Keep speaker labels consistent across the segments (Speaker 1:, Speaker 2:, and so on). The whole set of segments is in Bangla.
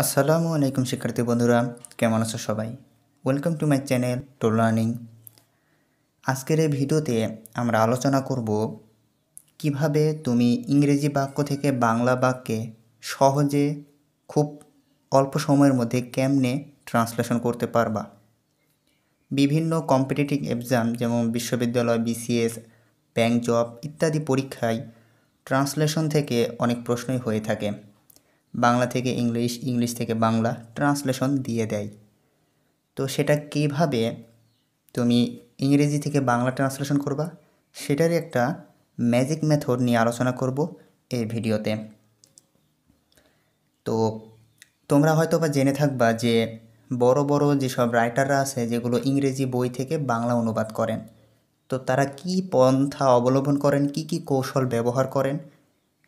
Speaker 1: আসসালামু আলাইকুম শিক্ষার্থী বন্ধুরা কেমন আছো সবাই welcome to my channel to learning আজকের এই ভিডিওতে আমরা আলোচনা করব কিভাবে তুমি ইংরেজি বাক্য থেকে বাংলা বাক্যে সহজে খুব অল্প সময়ের মধ্যে কেমনে ট্রান্সলেশন করতে পারবা বিভিন্ন কম্পিটিটিভ এক্সাম যেমন বিশ্ববিদ্যালয় বিসিএস ব্যাঙ্ক জব ইত্যাদি পরীক্ষায় ট্রান্সলেশন থেকে অনেক প্রশ্নই হয়ে থাকে বাংলা থেকে ইংলিশ ইংলিশ থেকে বাংলা ট্রান্সলেশন দিয়ে দেয় তো সেটা কীভাবে তুমি ইংরেজি থেকে বাংলা ট্রান্সলেশন করবা সেটারই একটা ম্যাজিক মেথড নিয়ে আলোচনা করব এই ভিডিওতে তো তোমরা হয়তো বা জেনে থাকবা যে বড় বড় যেসব রাইটাররা আছে যেগুলো ইংরেজি বই থেকে বাংলা অনুবাদ করেন তো তারা কি পন্থা অবলম্বন করেন কি কি কৌশল ব্যবহার করেন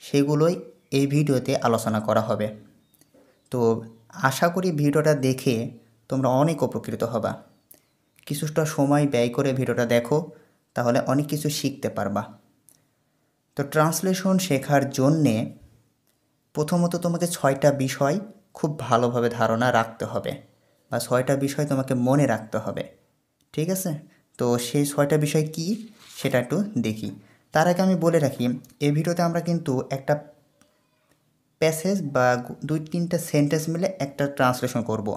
Speaker 1: সেগুলোই এই ভিডিওতে আলোচনা করা হবে তো আশা করি ভিডিওটা দেখে তোমরা অনেক উপকৃত হবা কিছুটা সময় ব্যয় করে ভিডিওটা দেখো তাহলে অনেক কিছু শিখতে পারবা তো ট্রান্সলেশন শেখার জন্যে প্রথমত তোমাকে ছয়টা বিষয় খুব ভালোভাবে ধারণা রাখতে হবে বা ছয়টা বিষয় তোমাকে মনে রাখতে হবে ঠিক আছে তো সেই ছয়টা বিষয় কি সেটা একটু দেখি তার আগে আমি বলে রাখি এই ভিডিওতে আমরা কিন্তু একটা প্যাসেজ বা দুই তিনটা সেন্টেন্স মিলে একটা ট্রান্সলেশন করব।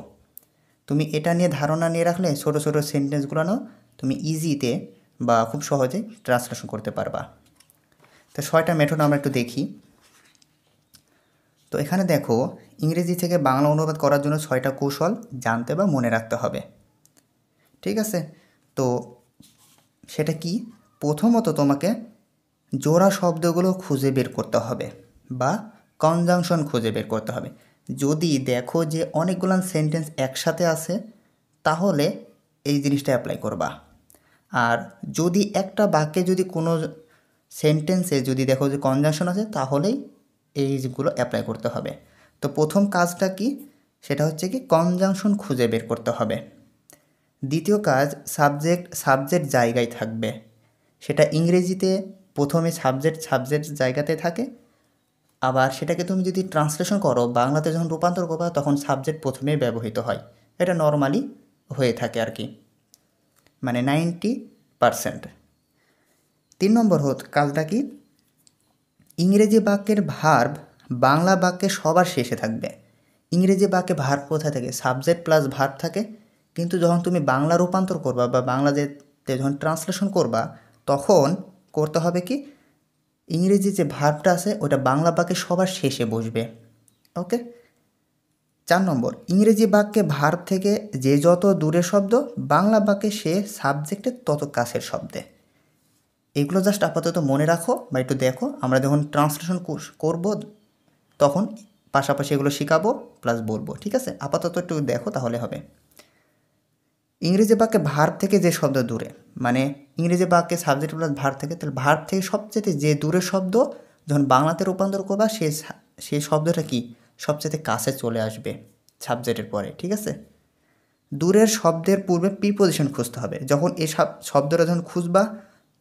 Speaker 1: তুমি এটা নিয়ে ধারণা নিয়ে রাখলে ছোটো ছোটো সেন্টেন্সগুলো তুমি ইজিতে বা খুব সহজে ট্রান্সলেশন করতে পারবা তো ছয়টা মেথড আমরা একটু দেখি তো এখানে দেখো ইংরেজি থেকে বাংলা অনুবাদ করার জন্য ছয়টা কৌশল জানতে বা মনে রাখতে হবে ঠিক আছে তো সেটা কি প্রথমত তোমাকে জোড়া শব্দগুলো খুঁজে বের করতে হবে বা কনজাংশন খুঁজে বের করতে হবে যদি দেখো যে অনেকগুলো সেন্টেন্স একসাথে আছে তাহলে এই জিনিসটা অ্যাপ্লাই করবা আর যদি একটা বাক্যে যদি কোনো সেন্টেন্সে যদি দেখো যে কনজাংশন আছে তাহলেই এইগুলো অ্যাপ্লাই করতে হবে তো প্রথম কাজটা কি সেটা হচ্ছে কি কনজাংশন খুঁজে বের করতে হবে দ্বিতীয় কাজ সাবজেক্ট সাবজেক্ট জায়গায় থাকবে সেটা ইংরেজিতে প্রথমে সাবজেক্ট সাবজেক্ট জায়গাতে থাকে আবার সেটাকে তুমি যদি ট্রান্সলেশন করো বাংলাতে যখন রূপান্তর করবা তখন সাবজেক্ট প্রথমে ব্যবহৃত হয় এটা নর্মালি হয়ে থাকে আর কি মানে নাইনটি পারসেন্ট তিন নম্বর হোত কালটা কি ইংরেজি বাক্যের ভার্ব বাংলা বাক্যে সবার শেষে থাকবে ইংরেজি বাক্যে ভার্ব কোথায় থাকে সাবজেক্ট প্লাস ভার্ব থাকে কিন্তু যখন তুমি বাংলা রূপান্তর করবা বা বাংলাদেশে যখন ট্রান্সলেশন করবা তখন করতে হবে কি ইংরেজি যে ভার্বটা আছে ওটা বাংলা বাক্যে সবার শেষে বসবে ওকে চার নম্বর ইংরেজি বাক্যে ভার্ব থেকে যে যত দূরে শব্দ বাংলা বাক্যে সে সাবজেক্টে তত কাছের শব্দে এগুলো জাস্ট আপাতত মনে রাখো বা একটু দেখো আমরা যখন ট্রান্সলেশন করব তখন পাশাপাশি এগুলো শেখাবো প্লাস বলবো ঠিক আছে আপাতত একটু দেখো তাহলে হবে ইংরেজি বাক্যে ভার্ব থেকে যে শব্দ দূরে মানে ইংরেজি বাক্যে সাবজেক্ট প্লাস ভার থাকে তাহলে ভার থেকে সবচেয়ে যে দূরের শব্দ যখন বাংলাতে রূপান্তর করবা সে সেই শব্দটা কি সবচেয়ে কাছে চলে আসবে সাবজেক্টের পরে ঠিক আছে দূরের শব্দের পূর্বে প্রিপোজিশন খুঁজতে হবে যখন এই শব্দটা যখন খুঁজবা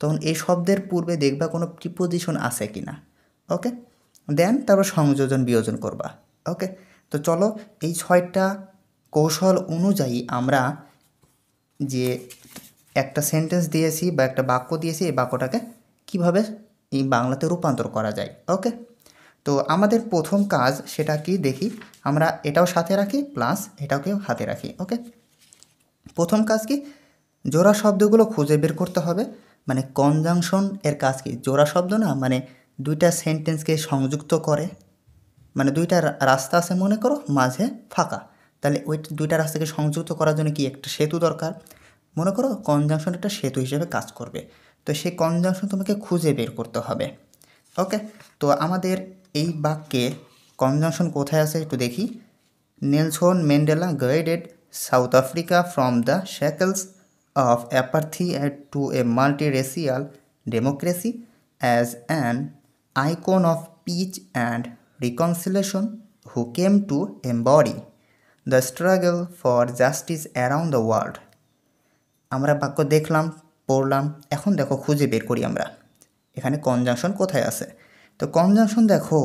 Speaker 1: তখন এই শব্দের পূর্বে দেখবা কোনো প্রিপোজিশন আছে কি না ওকে দেন তারপর সংযোজন বিয়োজন করবা ওকে তো চলো এই ছয়টা কৌশল অনুযায়ী আমরা যে একটা সেন্টেন্স দিয়েছি বা একটা বাক্য দিয়েছি এই বাক্যটাকে কিভাবে এই বাংলাতে রূপান্তর করা যায় ওকে তো আমাদের প্রথম কাজ সেটা কি দেখি আমরা এটাও সাথে রাখি প্লাস এটাকেও হাতে রাখি ওকে প্রথম কাজ কি জোড়া শব্দগুলো খুঁজে বের করতে হবে মানে কনজাংশন এর কাজ কি জোড়া শব্দ না মানে দুইটা সেন্টেন্সকে সংযুক্ত করে মানে দুইটা রাস্তা আছে মনে করো মাঝে ফাঁকা তাহলে ওই দুইটা রাস্তাকে সংযুক্ত করার জন্য কি একটা সেতু দরকার মনে করো কনজাংশন একটা সেতু হিসেবে কাজ করবে তো সেই কনজাংশন তোমাকে খুঁজে বের করতে হবে ওকে তো আমাদের এই বাক্যে কনজাংশন কোথায় আছে একটু দেখি Nelson Mandela guided South Africa from the shackles of apartheid to a racial democracy as an icon of peace and reconciliation who came to embody the struggle for justice around the world আমরা বাক্য দেখলাম পড়লাম এখন দেখো খুঁজে বের করি আমরা এখানে কনজাংশন কোথায় আছে তো কনজাংশন দেখো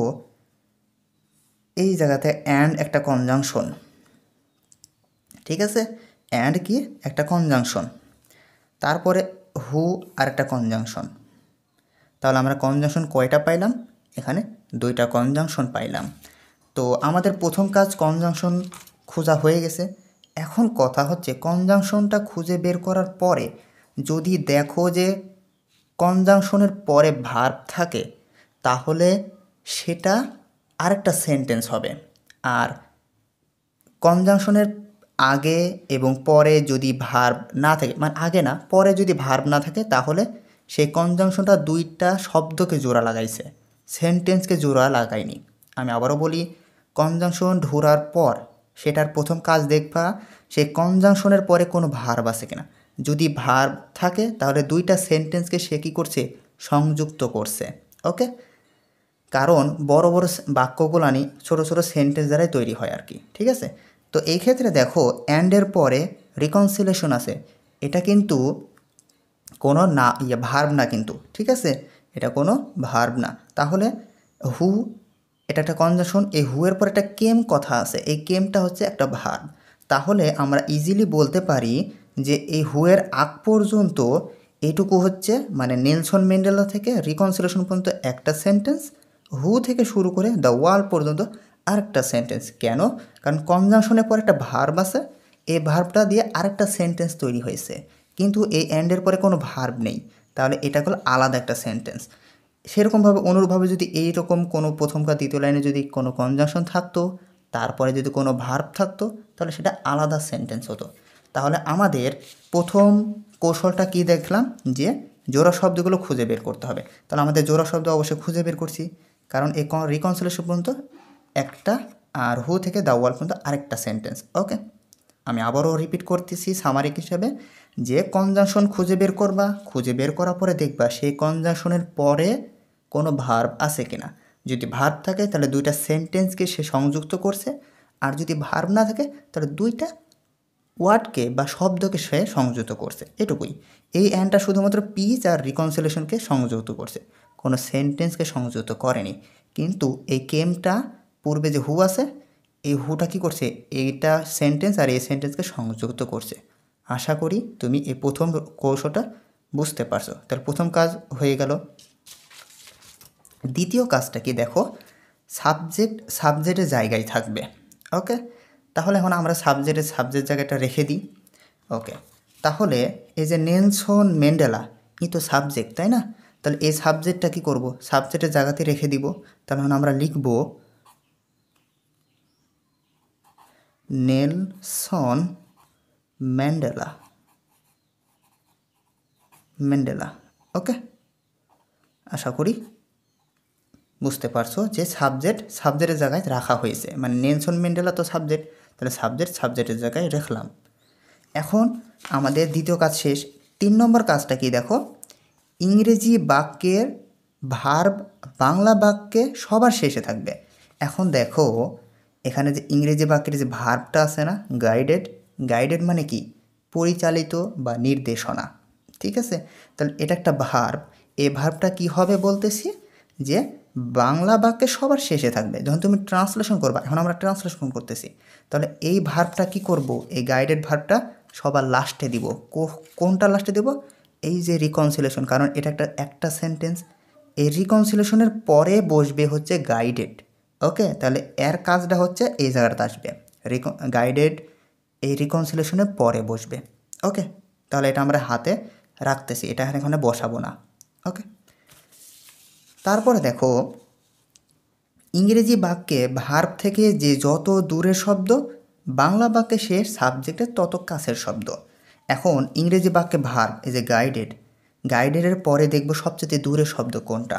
Speaker 1: এই জায়গাতে অ্যান্ড একটা কনজাংশন ঠিক আছে অ্যান্ড কি একটা কনজাংশন তারপরে হু আর একটা কনজাংশন তাহলে আমরা কনজাংশন কয়টা পাইলাম এখানে দুইটা কনজাংশন পাইলাম তো আমাদের প্রথম কাজ কনজাংশন খোঁজা হয়ে গেছে এখন কথা হচ্ছে কনজাংশনটা খুঁজে বের করার পরে যদি দেখো যে কনজাংশনের পরে ভার্ব থাকে তাহলে সেটা আরেকটা সেন্টেন্স হবে আর কনজাংশনের আগে এবং পরে যদি ভার্ব না থাকে মানে আগে না পরে যদি ভার্ব না থাকে তাহলে সেই কনজাংশনটা দুইটা শব্দকে জোড়া লাগাইছে সেন্টেন্সকে জোড়া লাগায়নি আমি আবারও বলি কনজাংশন ঢোরার পর সেটার প্রথম কাজ দেখবা সে কনজাংশনের পরে কোনো ভার্ব আছে কিনা যদি ভার্ব থাকে তাহলে দুইটা সেন্টেন্সকে সে কী করছে সংযুক্ত করছে ওকে কারণ বড় বড় বাক্যগুলানি ছোট ছোট সেন্টেন্স দ্বারাই তৈরি হয় আর কি ঠিক আছে তো এই ক্ষেত্রে দেখো অ্যান্ডের পরে রিকনসিলেশন আছে এটা কিন্তু কোনো না ইয়ে ভার্ব না কিন্তু ঠিক আছে এটা কোনো ভার্ব না তাহলে হু এটা একটা কনজাংশন এই হুয়ের পর একটা কেম কথা আছে এই কেমটা হচ্ছে একটা ভার্ব তাহলে আমরা ইজিলি বলতে পারি যে এই হুয়ের আগ পর্যন্ত এটুকু হচ্ছে মানে নেলসন ম্যান্ডেলা থেকে রিকনসিলেশন পর্যন্ত একটা সেন্টেন্স হু থেকে শুরু করে দ্য ওয়ার্ল্ড পর্যন্ত আরেকটা সেন্টেন্স কেন কারণ কনজাংশনের পর একটা ভার্ব আছে এই ভার্বটা দিয়ে আরেকটা সেন্টেন্স তৈরি হয়েছে কিন্তু এই অ্যান্ডের পরে কোনো ভার্ব নেই তাহলে এটা হলো আলাদা একটা সেন্টেন্স সেরকমভাবে অনুরূপভাবে যদি এই রকম কোনো প্রথমকার দ্বিতীয় লাইনে যদি কোনো কনজাংশন থাকতো তারপরে যদি কোনো ভার্ব থাকতো তাহলে সেটা আলাদা সেন্টেন্স হতো তাহলে আমাদের প্রথম কৌশলটা কি দেখলাম যে জোড়া শব্দগুলো খুঁজে বের করতে হবে তাহলে আমাদের জোড়া শব্দ অবশ্যই খুঁজে বের করছি কারণ এই রিকনসলেশন পর্যন্ত একটা আর হু থেকে দাওয়াল পর্যন্ত আরেকটা সেন্টেন্স ওকে আমি আবারও রিপিট করতেছি সামারিক হিসাবে যে কনজাংশন খুঁজে বের করবা খুঁজে বের করার পরে দেখবা সেই কনজাংশনের পরে কোনো ভার্ব আছে কি না যদি ভার্ব থাকে তাহলে দুইটা সেন্টেন্সকে সে সংযুক্ত করছে আর যদি ভার্ব না থাকে তাহলে দুইটা ওয়ার্ডকে বা শব্দকে সে সংযুক্ত করছে এটুকুই এই অ্যানটা শুধুমাত্র পিচ আর রিকনসিলেশনকে সংযুক্ত করছে কোনো সেন্টেন্সকে সংযুক্ত করেনি কিন্তু এই কেমটা পূর্বে যে হু আছে এই হুটা কি করছে এইটা সেন্টেন্স আর এই সেন্টেন্সকে সংযুক্ত করছে আশা করি তুমি এই প্রথম কৌশলটা বুঝতে পারছো তার প্রথম কাজ হয়ে গেল দ্বিতীয় কাজটা কি দেখো সাবজেক্ট সাবজেক্টের জায়গায় থাকবে ওকে তাহলে এখন আমরা সাবজেক্টের সাবজেক্ট জায়গাটা রেখে দিই ওকে তাহলে এই যে নেলসন মেন্ডেলা ই তো সাবজেক্ট তাই না তাহলে এই সাবজেক্টটা কি করব সাবজেক্টের জায়গাতে রেখে দিব তাহলে আমরা লিখব নেলসন ম্যান্ডেলা ম্যান্ডেলা ওকে আশা করি বুঝতে পারছো যে সাবজেক্ট সাবজেক্টের জায়গায় রাখা হয়েছে মানে নেনসন ম্যান্ডেলা তো সাবজেক্ট তাহলে সাবজেক্ট সাবজেক্টের জায়গায় রাখলাম এখন আমাদের দ্বিতীয় কাজ শেষ তিন নম্বর কাজটা কি দেখো ইংরেজি বাক্যের ভার্ব বাংলা বাক্যে সবার শেষে থাকবে এখন দেখো এখানে যে ইংরেজি বাক্যের যে ভার্বটা আছে না গাইডেড গাইডেড মানে কি পরিচালিত বা নির্দেশনা ঠিক আছে তাহলে এটা একটা ভার্ব এ ভার্বটা কি হবে বলতেছি যে বাংলা বাক্যে সবার শেষে থাকবে যখন তুমি ট্রান্সলেশন করবা এখন আমরা ট্রান্সলেশন করতেছি তাহলে এই ভার্বটা কি করব এই গাইডেড ভার্বটা সবার লাস্টে দিব কোনটা লাস্টে দেব এই যে রিকনসিলেশন কারণ এটা একটা একটা সেন্টেন্স এই রিকনসিলেশনের পরে বসবে হচ্ছে গাইডেড ওকে তাহলে এর কাজটা হচ্ছে এই জায়গাটা আসবে রিক গাইডেড এই রিকনসিলেশনের পরে বসবে ওকে তাহলে এটা আমরা হাতে রাখতেছি এটা এখানে বসাবো না ওকে তারপরে দেখো ইংরেজি বাক্যে ভার্ব থেকে যে যত দূরের শব্দ বাংলা বাক্যে সে সাবজেক্টের তত কাছের শব্দ এখন ইংরেজি বাক্যে ভার্ব এজ এ গাইডেড গাইডেডের পরে দেখব সবচেয়ে দূরের শব্দ কোনটা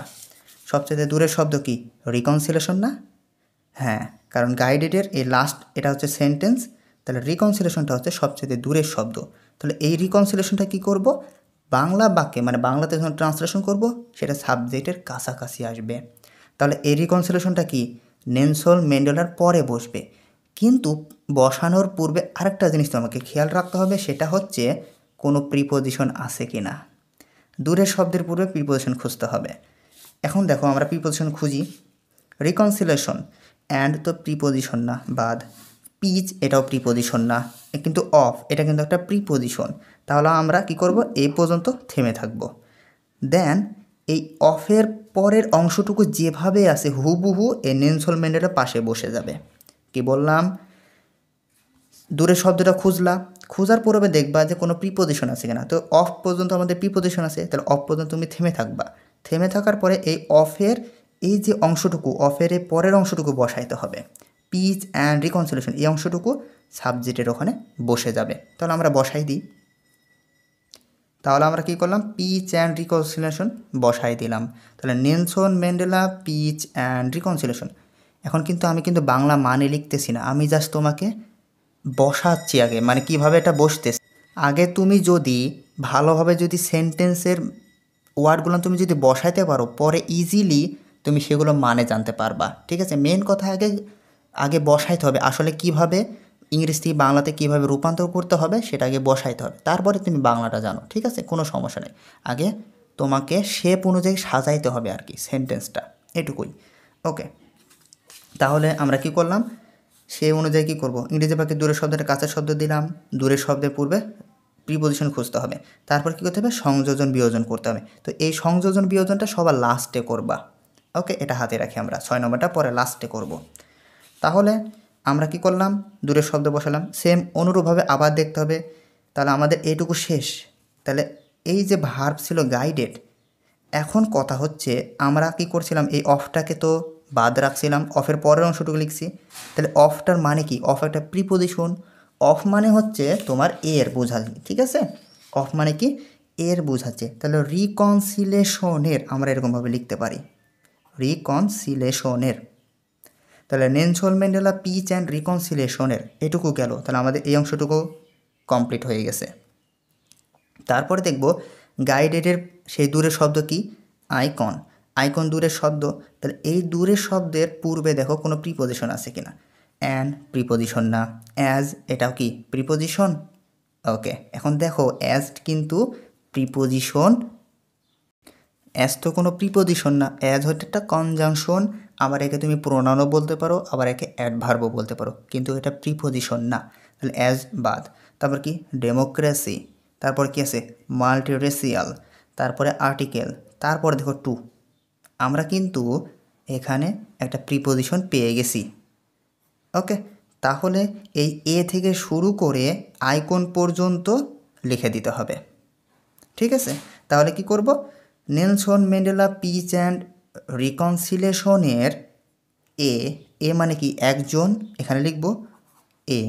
Speaker 1: সবচেয়ে দূরের শব্দ কি রিকনসিলেশন না হ্যাঁ কারণ গাইডেডের এই লাস্ট এটা হচ্ছে সেন্টেন্স তাহলে রিকনসিলেশনটা হচ্ছে সবচেয়ে দূরের শব্দ তাহলে এই রিকনসিলেশনটা কি করব বাংলা বাক্যে মানে বাংলাতে যখন ট্রান্সলেশন করব সেটা সাবজেক্টের কাছাকাছি আসবে তাহলে এই রিকনসিলেশনটা কি নেনসল মেন্ডেলার পরে বসবে কিন্তু বসানোর পূর্বে আরেকটা জিনিস তোমাকে খেয়াল রাখতে হবে সেটা হচ্ছে কোনো প্রিপোজিশন আছে কি না দূরের শব্দের পূর্বে প্রিপোজিশন খুঁজতে হবে এখন দেখো আমরা প্রিপোজিশন খুঁজি রিকনসিলেশন অ্যান্ড তো প্রিপোজিশন না বাদ পিচ এটাও প্রিপোজিশন না কিন্তু অফ এটা কিন্তু একটা প্রিপোজিশন তাহলে আমরা কি করব এই পর্যন্ত থেমে থাকব দেন এই অফের পরের অংশটুকু যেভাবে আছে হুবুহু এই নেনসলমেন্টের পাশে বসে যাবে কি বললাম দূরে শব্দটা খুঁজলা খোঁজার পূর্বে দেখবা যে কোনো প্রিপোজিশন আছে কিনা তো অফ পর্যন্ত আমাদের প্রিপোজিশন আছে তাহলে অফ পর্যন্ত তুমি থেমে থাকবা থেমে থাকার পরে এই অফের এই যে অংশটুকু অফের এই পরের অংশটুকু বসাইতে হবে স্পিচ অ্যান্ড রিকনসলেশন এই অংশটুকু সাবজেক্টের ওখানে বসে যাবে তাহলে আমরা বসাই দিই তাহলে আমরা কি করলাম পিচ অ্যান্ড রিকনসিলেশন বসাই দিলাম তাহলে Nelson Mandela peace and reconciliation এখন কিন্তু আমি কিন্তু বাংলা মানে লিখতেছি না আমি জাস্ট তোমাকে বসাচ্ছি আগে মানে কিভাবে এটা বসতেছি আগে তুমি যদি ভালোভাবে যদি সেন্টেন্সের ওয়ার্ডগুলো তুমি যদি বসাইতে পারো পরে ইজিলি তুমি সেগুলো মানে জানতে পারবা ঠিক আছে মেন কথা আগে আগে বসাইতে হবে আসলে কিভাবে ইংরেজি থেকে বাংলাতে কীভাবে রূপান্তর করতে হবে সেটা আগে বসাইতে হবে তারপরে তুমি বাংলাটা জানো ঠিক আছে কোনো সমস্যা নেই আগে তোমাকে শেপ অনুযায়ী সাজাইতে হবে আর কি সেন্টেন্সটা এটুকুই ওকে তাহলে আমরা কি করলাম সে অনুযায়ী কী করবো ইংরেজি পাখি দূরের শব্দের কাছের শব্দ দিলাম দূরের শব্দের পূর্বে প্রিপোজিশন খুঁজতে হবে তারপর কী করতে হবে সংযোজন বিয়োজন করতে হবে তো এই সংযোজন বিয়োজনটা সবার লাস্টে করবা ওকে এটা হাতে রাখি আমরা ছয় নম্বরটা পরে লাস্টে করব তাহলে আমরা কি করলাম দূরের শব্দ বসালাম সেম অনুরূপভাবে আবার দেখতে হবে তাহলে আমাদের এইটুকু শেষ তাহলে এই যে ভার্ব ছিল গাইডেড এখন কথা হচ্ছে আমরা কি করছিলাম এই অফটাকে তো বাদ রাখছিলাম অফের পরের অংশটুকু লিখছি তাহলে অফটার মানে কি অফ একটা প্রিপোজিশন অফ মানে হচ্ছে তোমার এর বোঝাচ্ছে ঠিক আছে অফ মানে কি এর বোঝাচ্ছে তাহলে রিকনসিলেশনের আমরা এরকমভাবে লিখতে পারি রিকনসিলেশনের তাহলে নেনসন ম্যান্ডেলা পিচ অ্যান্ড রিকনসিলিয়েশনের এটুকু গেল তাহলে আমাদের এই অংশটুকু কমপ্লিট হয়ে গেছে তারপরে দেখব গাইডেডের সেই দূরের শব্দ কি আইকন আইকন দূরের শব্দ তাহলে এই দূরের শব্দের পূর্বে দেখো কোনো প্রিপোজিশন আছে কি না অ্যান প্রিপোজিশন না অ্যাজ এটাও কি প্রিপোজিশন ওকে এখন দেখো অ্যাজ কিন্তু প্রিপোজিশন অ্যাজ তো কোনো প্রিপোজিশন না অ্যাজ হচ্ছে একটা কনজাংশন আবার একে তুমি প্রোনাউনও বলতে পারো আবার একে অ্যাডভার্বও বলতে পারো কিন্তু এটা প্রিপোজিশন না তাহলে অ্যাজ বাদ তারপর কি ডেমোক্রেসি তারপর কি আছে মাল্টিরেসিয়াল তারপরে আর্টিকেল তারপরে দেখো টু আমরা কিন্তু এখানে একটা প্রিপোজিশন পেয়ে গেছি ওকে তাহলে এই এ থেকে শুরু করে আইকন পর্যন্ত লিখে দিতে হবে ঠিক আছে তাহলে কি করব নেলসন মেন্ডেলা পিচ অ্যান্ড রিকনসিলেশনের এ এ মানে কি একজন এখানে লিখব এ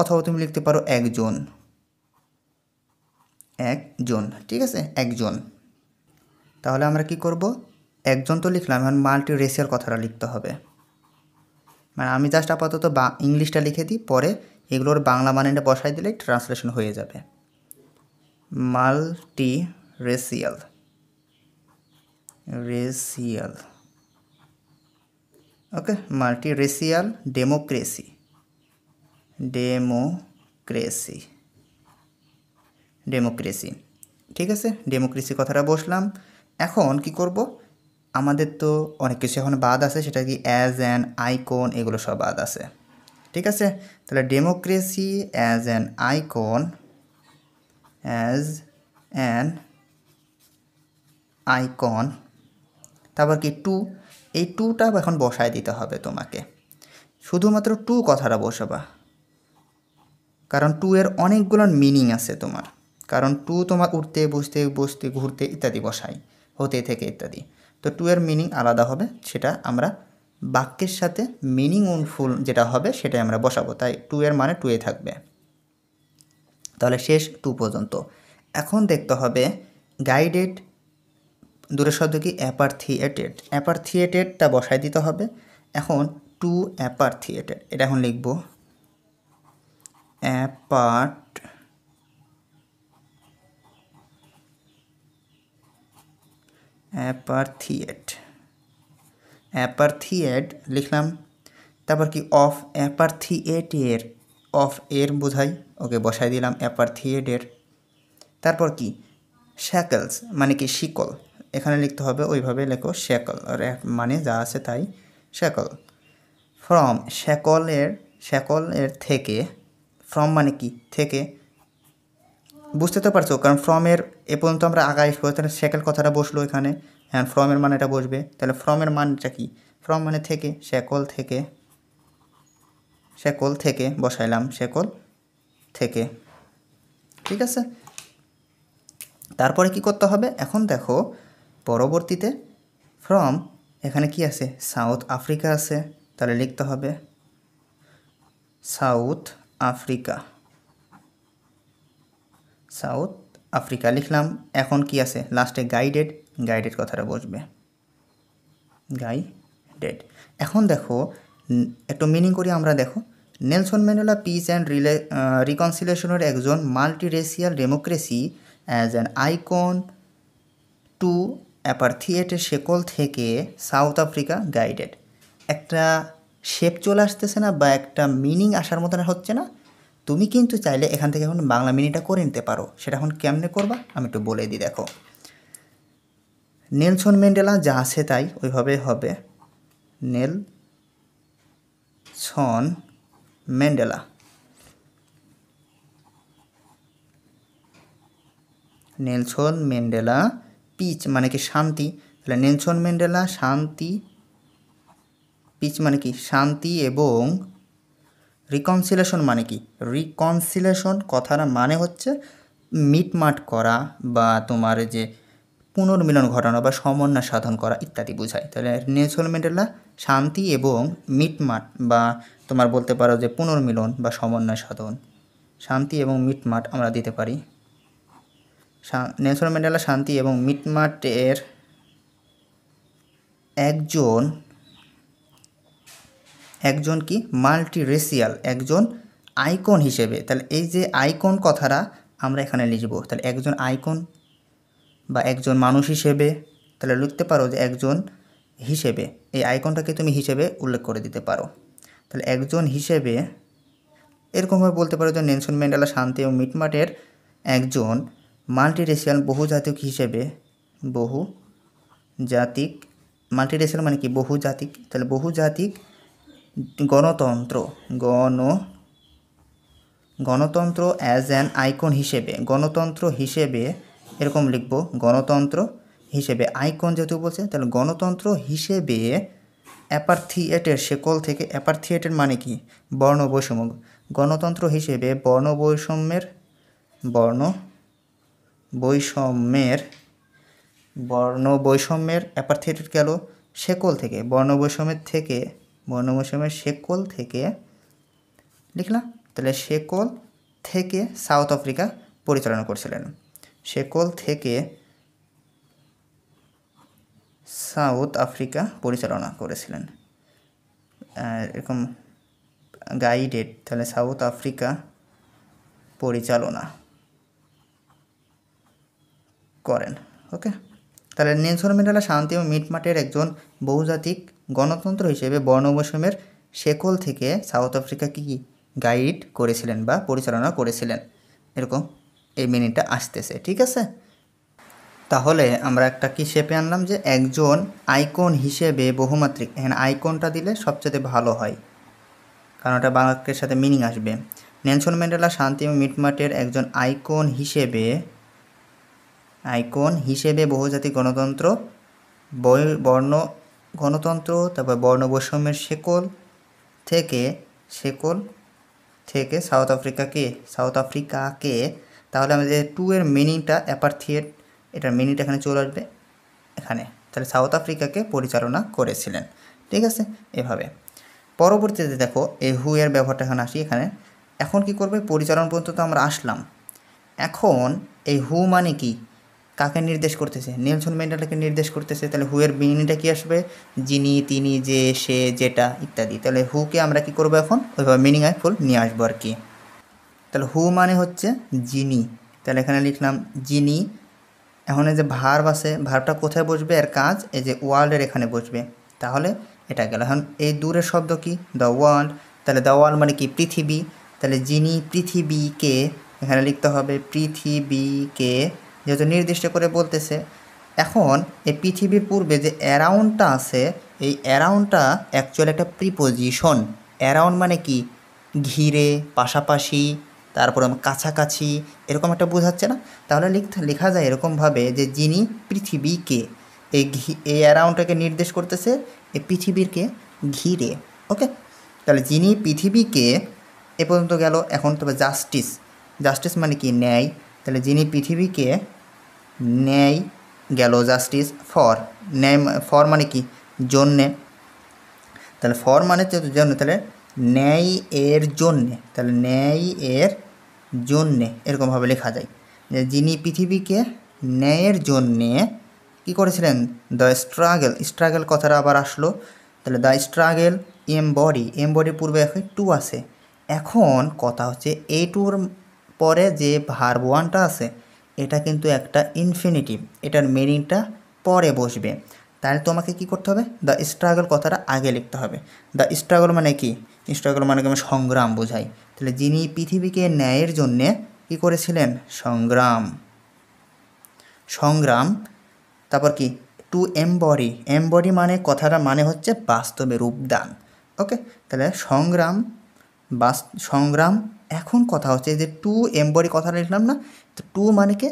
Speaker 1: অথবা তুমি লিখতে পারো একজন একজন ঠিক আছে একজন তাহলে আমরা কি করব একজন তো লিখলাম এখন মাল্টি রেসিয়াল কথাটা লিখতে হবে মানে আমি জাস্ট আপাতত বা ইংলিশটা লিখে দিই পরে এগুলোর বাংলা মানেটা বসাই দিলে ট্রান্সলেশন হয়ে যাবে multi racial racial okay multi racial democracy democracy democracy ঠিক আছে ডেমোক্রেসি কথাটা বসলাম এখন কি করব আমাদের তো অনেক কিছু এখন বাদ আছে সেটা কি অ্যাজ অ্যান আইকন এগুলো সব বাদ আছে ঠিক আছে তাহলে democracy as an icon as an icon তারপর কি টু এই টুটা এখন বসায় দিতে হবে তোমাকে শুধুমাত্র টু কথাটা বসাবা কারণ টু এর অনেকগুলো মিনিং আছে তোমার কারণ টু তোমার উঠতে বসতে বসতে ঘুরতে ইত্যাদি বসাই হতে থেকে ইত্যাদি তো টু এর মিনিং আলাদা হবে সেটা আমরা বাক্যের সাথে মিনিংফুল যেটা হবে সেটাই আমরা বসাবো তাই টু এর মানে টুয়ে থাকবে তাহলে শেষ টু পর্যন্ত এখন দেখতে হবে গাইডেড দূরের শব্দ কি অ্যাপারথিয়েটেড অ্যাপারথিয়েটেডটা বসায় দিতে হবে এখন টু অ্যাপারথিয়েটেড এটা এখন লিখব অ্যাপার্ট অ্যাপারথিয়েট থিয়েট লিখলাম তারপর কি অফ অ্যাপারথিয়েটের অফ এর বোঝাই ওকে বসাই দিলাম অ্যাপারথিয়েটের তারপর কি শ্যাকলস মানে কি শিকল এখানে লিখতে হবে ওইভাবে লেখো শ্যাকল মানে যা আছে তাই শ্যাকল ফ্রম শ্যাকলের শ্যাকল এর থেকে ফ্রম মানে কি থেকে বুঝতে তো পারছো কারণ ফ্রমের এ পর্যন্ত আমরা আগে তাহলে শেকল কথাটা বসলো এখানে হ্যাঁ ফ্রমের মান এটা বসবে তাহলে ফ্রমের মানটা কি ফ্রম মানে থেকে শ্যাকল থেকে শ্যাকল থেকে বসাইলাম শ্যাকল থেকে ঠিক আছে তারপরে কি করতে হবে এখন দেখো পরবর্তীতে ফ্রম এখানে কি আছে সাউথ আফ্রিকা আছে তাহলে লিখতে হবে সাউথ আফ্রিকা সাউথ আফ্রিকা লিখলাম এখন কি আছে লাস্টে গাইডেড গাইডেড কথাটা বসবে গাইডেড এখন দেখো একটু মিনিং করি আমরা দেখো নেলসন ম্যান্ডেলা পিস অ্যান্ড রিলে রিকনসিলেশনের একজন multiracial democracy as an icon to অ্যাপারথিয়েটে শেকল থেকে সাউথ আফ্রিকা গাইডেড একটা শেপ চলে আসতেছে না বা একটা মিনিং আসার মতন হচ্ছে না তুমি কিন্তু চাইলে এখান থেকে এখন বাংলা মিনিটা করে নিতে পারো সেটা এখন কেমনে করবা আমি একটু বলে দিই দেখো নেলসন ম্যান্ডেলা যা আছে তাই ওইভাবে হবে Nelson Mandela Nelson Mandela peace মানে কি শান্তি তাহলে নেলসন ম্যান্ডেলা শান্তি পিচ মানে কি শান্তি এবং রিকনসিলেশন মানে কি রিকনসিলেশন কথার মানে হচ্ছে মিটমাট করা বা তোমার যে পুনর্মিলন ঘটানো বা সমন্বয় সাধন করা ইত্যাদি বোঝায় তাহলে নেলসন ম্যান্ডেলা শান্তি এবং মিটমাট বা তোমার বলতে পারো যে পুনর্মিলন বা সমন্বয় সাধন শান্তি এবং মিটমাট আমরা দিতে পারি নেলসন ম্যান্ডেলা শান্তি এবং মিটমাটের একজন একজন কি মাল্টি রেসিয়াল একজন আইকন হিসেবে তাহলে এই যে আইকন কথাটা আমরা এখানে লিখব তাহলে একজন আইকন বা একজন মানুষ হিসেবে তাহলে লিখতে পারো যে একজন হিসেবে এই আইকনটাকে তুমি হিসেবে উল্লেখ করে দিতে পারো তাহলে একজন হিসেবে এরকমভাবে বলতে পারো যে নেলসন ম্যান্ডেলা শান্তি এবং মিটমাটের একজন মাল্টিরেশিয়াল বহুজাতিক হিসেবে বহু জাতিক মাল্টিরেশিয়াল মানে কি বহুজাতিক তাহলে বহুজাতিক গণতন্ত্র গণ গণতন্ত্র অ্যাজ অ্যান আইকন হিসেবে গণতন্ত্র হিসেবে এরকম লিখব গণতন্ত্র হিসেবে আইকন যেহেতু বলছে তাহলে গণতন্ত্র হিসেবে থিয়েটের শেকল থেকে থিয়েটের মানে কি বর্ণবৈষম্য গণতন্ত্র হিসেবে বর্ণবৈষম্যের বর্ণ বৈষম্যের বর্ণ বৈষম্যের অ্যাপার্থেট গেল শেকল থেকে বর্ণ বৈষম্যের থেকে বর্ণ বৈষম্যের শেকল থেকে লিখলাম তাহলে শেকল থেকে সাউথ আফ্রিকা পরিচালনা করছিলেন শেকল থেকে সাউথ আফ্রিকা পরিচালনা করেছিলেন এরকম গাইডেড তাহলে সাউথ আফ্রিকা পরিচালনা করেন ওকে তাহলে নেলসন ম্যান্ডেলা শান্তি ও মিটমাটের একজন বহুজাতিক গণতন্ত্র হিসেবে বর্ণবৈষম্যের শেকল থেকে সাউথ আফ্রিকা কি গাইড করেছিলেন বা পরিচালনা করেছিলেন এরকম এই মিনিটটা আসতেছে ঠিক আছে তাহলে আমরা একটা কি শেপে আনলাম যে একজন আইকন হিসেবে বহুমাত্রিক এখানে আইকনটা দিলে সবচেয়ে ভালো হয় কারণ এটা বাংলাকের সাথে মিনিং আসবে নেলসন ম্যান্ডেলা শান্তি ও মিটমাটের একজন আইকন হিসেবে আইকন হিসেবে বহুজাতিক গণতন্ত্র বর্ণ গণতন্ত্র তারপর বর্ণবৈষম্যের শেকল থেকে শেকল থেকে সাউথ আফ্রিকাকে সাউথ আফ্রিকাকে তাহলে আমাদের টু এর মিনিংটা অ্যাপার্থিয়েট এটার মিনিংটা এখানে চলে আসবে এখানে তাহলে সাউথ আফ্রিকাকে পরিচালনা করেছিলেন ঠিক আছে এভাবে পরবর্তীতে দেখো এই হু এর ব্যবহারটা এখন আসি এখানে এখন কি করবে পরিচালন পর্যন্ত তো আমরা আসলাম এখন এই হু মানে কি কাকে নির্দেশ করতেছে নেলসন ম্যান্ডেলাকে নির্দেশ করতেছে তাহলে হুয়ের বিনিটা কী আসবে যিনি তিনি যে সে যেটা ইত্যাদি তাহলে হুকে আমরা কি করব এখন ওইভাবে মিনিং আই ফুল নিয়ে আসবো আর কি তাহলে হু মানে হচ্ছে যিনি তাহলে এখানে লিখলাম যিনি এখন এই যে ভার্ব আছে ভার্বটা কোথায় বসবে আর কাজ এই যে ওয়ার্ল্ডের এখানে বসবে তাহলে এটা গেল এখন এই দূরের শব্দ কি দ্য ওয়ার্ল্ড তাহলে দ্য ওয়ার্ল্ড মানে কি পৃথিবী তাহলে যিনি পৃথিবীকে এখানে লিখতে হবে পৃথিবীকে যেহেতু নির্দিষ্ট করে বলতেছে এখন এই পৃথিবীর পূর্বে যে অ্যারাউন্ডটা আছে এই অ্যারাউন্ডটা অ্যাকচুয়ালি একটা প্রিপোজিশন অ্যারাউন্ড মানে কি ঘিরে পাশাপাশি তারপর কাছাকাছি এরকম একটা বোঝাচ্ছে না তাহলে লেখা যায় এরকমভাবে যে যিনি পৃথিবীকে এই ঘি এই অ্যারাউন্ডটাকে নির্দেশ করতেছে এই পৃথিবীরকে ঘিরে ওকে তাহলে যিনি পৃথিবীকে এ পর্যন্ত গেল এখন তবে জাস্টিস জাস্টিস মানে কি ন্যায় তাহলে যিনি পৃথিবীকে ন্যায় গেল জাস্টিস ফর ন্যায় ফর মানে কি জন্যে তাহলে ফর মানে জন্য তাহলে ন্যায় এর জন্যে তাহলে ন্যায় এর জন্যে এরকমভাবে লেখা যায় যে যিনি পৃথিবীকে ন্যায়ের জন্যে কি করেছিলেন দ্য স্ট্রাগেল স্ট্রাগেল কথাটা আবার আসলো তাহলে দ্য স্ট্রাগেল এমবডি বডি পূর্বে এখন টু আছে এখন কথা হচ্ছে এই টুর পরে যে ভার্ব ওয়ানটা আছে এটা কিন্তু একটা ইনফিনিটিভ এটার মিনিংটা পরে বসবে তাহলে তোমাকে কি করতে হবে দ্য স্ট্রাগল কথাটা আগে লিখতে হবে দ্য স্ট্রাগল মানে কি স্ট্রাগল মানে আমি সংগ্রাম বোঝাই তাহলে যিনি পৃথিবীকে ন্যায়ের জন্যে কি করেছিলেন সংগ্রাম সংগ্রাম তারপর কি টু এমবডি এমবডি মানে কথাটা মানে হচ্ছে বাস্তবে রূপদান ওকে তাহলে সংগ্রাম বাস সংগ্রাম এখন কথা হচ্ছে যে টু এমবডি কথা লিখলাম না তো টু মানে কি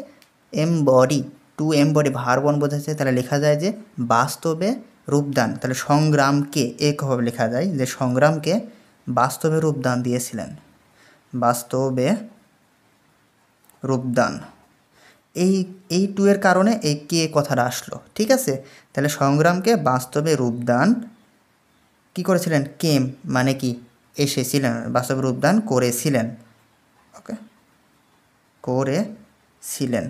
Speaker 1: এমবডি টু এমবডি ভার্বন বোঝাচ্ছে তাহলে লেখা যায় যে বাস্তবে রূপদান তাহলে সংগ্রামকে একভাবে লেখা যায় যে সংগ্রামকে বাস্তবে রূপদান দিয়েছিলেন বাস্তবে রূপদান এই এই টু এর কারণে এই কে কথাটা আসলো ঠিক আছে তাহলে সংগ্রামকে বাস্তবে রূপদান কি করেছিলেন কেম মানে কি এসেছিলেন বাস্তব রূপদান করেছিলেন ওকে করেছিলেন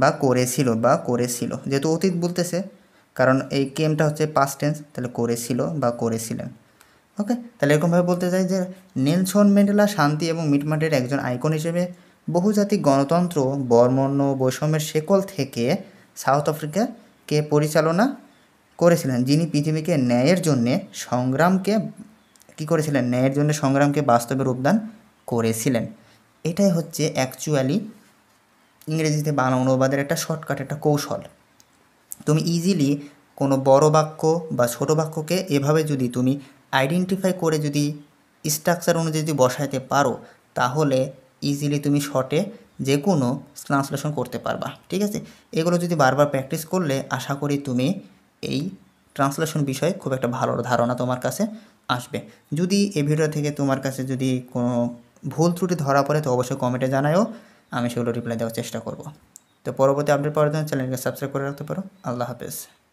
Speaker 1: বা করেছিল বা করেছিল যেহেতু অতীত বলতেছে কারণ এই কেমটা হচ্ছে পাস্ট টেন্স তাহলে করেছিল বা করেছিলেন ওকে তাহলে এরকমভাবে বলতে চাই যে নেলসন ম্যান্ডেলা শান্তি এবং মিটমাটের একজন আইকন হিসেবে বহুজাতিক গণতন্ত্র বর্মণ্য বৈষম্যের শেকল থেকে সাউথ আফ্রিকাকে পরিচালনা করেছিলেন যিনি পৃথিবীকে ন্যায়ের জন্যে সংগ্রামকে কি করেছিলেন ন্যায়ের জন্য সংগ্রামকে বাস্তবে রূপদান করেছিলেন এটাই হচ্ছে অ্যাকচুয়ালি ইংরেজিতে বাংলা অনুবাদের একটা শর্টকাট একটা কৌশল তুমি ইজিলি কোনো বড় বাক্য বা ছোট বাক্যকে এভাবে যদি তুমি আইডেন্টিফাই করে যদি স্ট্রাকচার অনুযায়ী যদি বসাইতে পারো তাহলে ইজিলি তুমি শর্টে যে কোনো ট্রান্সলেশন করতে পারবা ঠিক আছে এগুলো যদি বারবার প্র্যাকটিস করলে আশা করি তুমি এই ট্রান্সলেশন বিষয়ে খুব একটা ভালো ধারণা তোমার কাছে আসবে যদি এ ভিডিও থেকে তোমার কাছে যদি কোনো ভুল ত্রুটি ধরা পড়ে তো অবশ্যই কমেন্টে জানায়ও আমি সেগুলো রিপ্লাই দেওয়ার চেষ্টা করব তো পরবর্তী আপডেট পাওয়ার জন্য চ্যানেলকে সাবস্ক্রাইব করে রাখতে পারো আল্লাহ হাফেজ